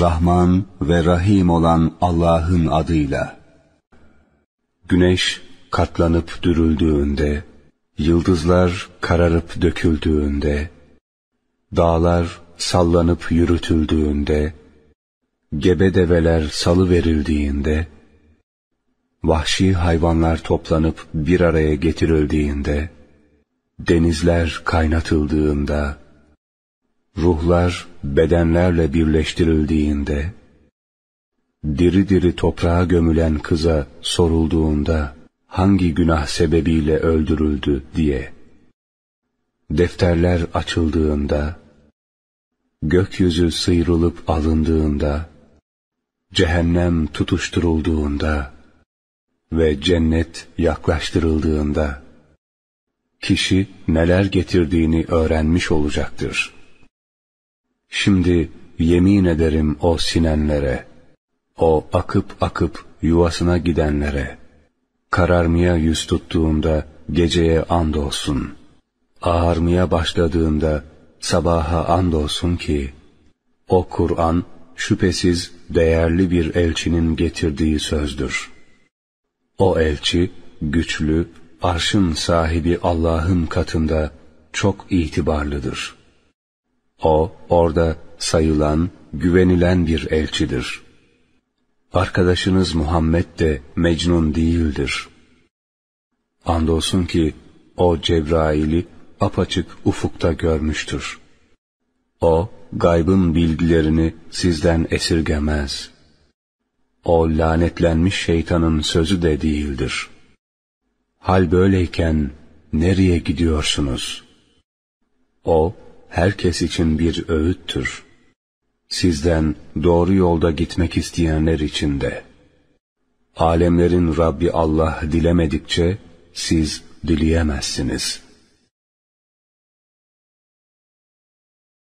Rahman ve Rahim olan Allah'ın adıyla. Güneş katlanıp dürüldüğünde, yıldızlar kararıp döküldüğünde, dağlar sallanıp yürütüldüğünde, gebe develer salı verildiğinde, vahşi hayvanlar toplanıp bir araya getirildiğinde, denizler kaynatıldığında, ruhlar bedenlerle birleştirildiğinde, diri diri toprağa gömülen kıza sorulduğunda, hangi günah sebebiyle öldürüldü diye, defterler açıldığında, gökyüzü sıyrılıp alındığında, cehennem tutuşturulduğunda ve cennet yaklaştırıldığında, kişi neler getirdiğini öğrenmiş olacaktır.'' Şimdi yemin ederim o sinenlere, o akıp akıp yuvasına gidenlere, kararmaya yüz tuttuğunda geceye and olsun, ağarmaya başladığında sabaha and olsun ki, o Kur'an şüphesiz değerli bir elçinin getirdiği sözdür. O elçi, güçlü, arşın sahibi Allah'ın katında çok itibarlıdır.'' O orada sayılan, güvenilen bir elçidir. Arkadaşınız Muhammed de Mecnun değildir. Andolsun ki o Cebrail'i apaçık ufukta görmüştür. O gaybın bilgilerini sizden esirgemez. O lanetlenmiş şeytanın sözü de değildir. Hal böyleyken nereye gidiyorsunuz? O herkes için bir öğüttür. Sizden doğru yolda gitmek isteyenler için de. Alemlerin Rabbi Allah dilemedikçe siz dileyemezsiniz.''